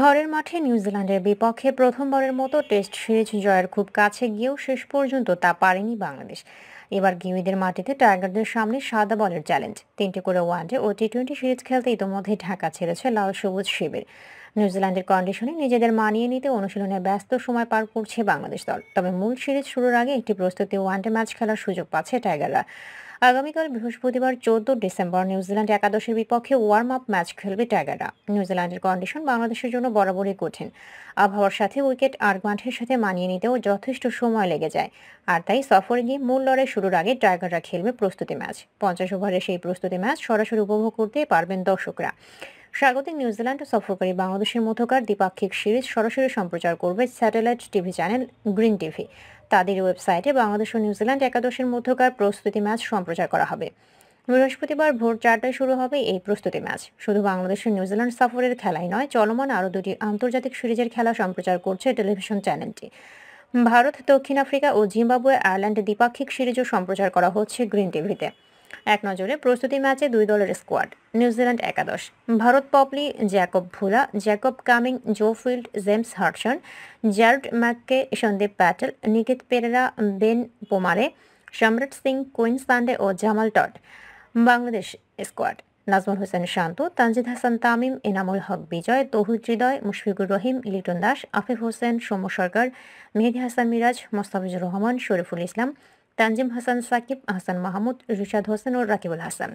ঘরের মাঠে নিউজিল্যান্ডের বিপক্ষে প্রথমবারের মতো টেস্ট সিরিজ জয়ের খুব কাছে গিয়েও শেষ পর্যন্ত তা পারেনি বাংলাদেশ এবার গিমিদের মাটিতে টাইগারদের সামনে সাদা বলের চ্যালেঞ্জ তিনটি করে ওয়ানডে ও টি টোয়েন্টি সিরিজ খেলতে ইতোমধ্যে ঢাকা ছেড়েছে লাল সবুজ শিবির নিউজিল্যান্ডের কন্ডিশনে নিজেদের মানিয়ে নিতে অনুশীলনে ব্যস্ত সময় পার করছে বাংলাদেশ দল তবে মূল সিরিজ শুরুর আগে একটি প্রস্তুতি ওয়ানডে ম্যাচ খেলার সুযোগ পাচ্ছে টাইগাররা আগামীকাল বৃহস্পতিবার চোদ্দ ডিসেম্বর নিউজিল্যান্ড একাদশের বিপক্ষে ওয়ার্ম আপ ম্যাচ খেলবে টাইগাররা নিউজিল্যান্ডের কন্ডিশন বাংলাদেশের জন্য বরাবরই কঠিন আবহাওয়ার সাথে উইকেট আর মাঠের সাথে মানিয়ে নিতেও যথেষ্ট সময় লেগে যায় আর তাই সফরে গিয়ে মূল লড়াই শুরুর আগে টাইগাররা খেলবে প্রস্তুতি ম্যাচ পঞ্চাশ ওভারের সেই প্রস্তুতি ম্যাচ সরাসরি উপভোগ করতে পারবেন দর্শকরা স্বাগতিক নিউজিল্যান্ড সফরকারী বাংলাদেশের মধ্যকার দ্বিপাক্ষিক সিরিজ সরাসরি সম্প্রচার করবে satellite TV channel Green TV তাদের ওয়েবসাইটে বাংলাদেশ ও নিউজিল্যান্ড একাদশের মধ্যকার প্রস্তুতি ম্যাচ সম্প্রচার করা হবে বৃহস্পতিবার ভোর চারটায় শুরু হবে এই প্রস্তুতি ম্যাচ শুধু বাংলাদেশের নিউজিল্যান্ড সফরের খেলাই নয় চলমান আরও দুটি আন্তর্জাতিক সিরিজের খেলা সম্প্রচার করছে টেলিভিশন চ্যানেলটি ভারত দক্ষিণ আফ্রিকা ও জিম্বাবুয়ে আয়ারল্যান্ড দ্বিপাক্ষিক সিরিজও সম্প্রচার করা হচ্ছে গ্রিন টিভিতে এক নজরে প্রস্তুতি ম্যাচে দুই দলের স্কোয়াড নিউজিল্যান্ড একাদশ ভারত পপলি জ্যাকব ভুলা Jacob coming জোফিল্ড James Hartson জ্যারড ম্যাককে Sandeep Patel নিকিত Perera Ben পোমারে সম্রাট সিং কুইন ও জামাল টট বাংলাদেশ স্কোয়াড নাজমুল হোসেন শান্ত তানজিদ হাসান তামিম এনামুল হক বিজয় তহুজৃদয় মুশফিকুর রহিম লিটন দাস আফিফ হোসেন সৌম্য সরকার মেহেদি হাসান মিরাজ মোস্তাফিজুর রহমান শরীফুল ইসলাম তানজিম হাসান সাকিব হাসান মাহমুদ রিশাদ হোসেন ও রাকিবুল হাসান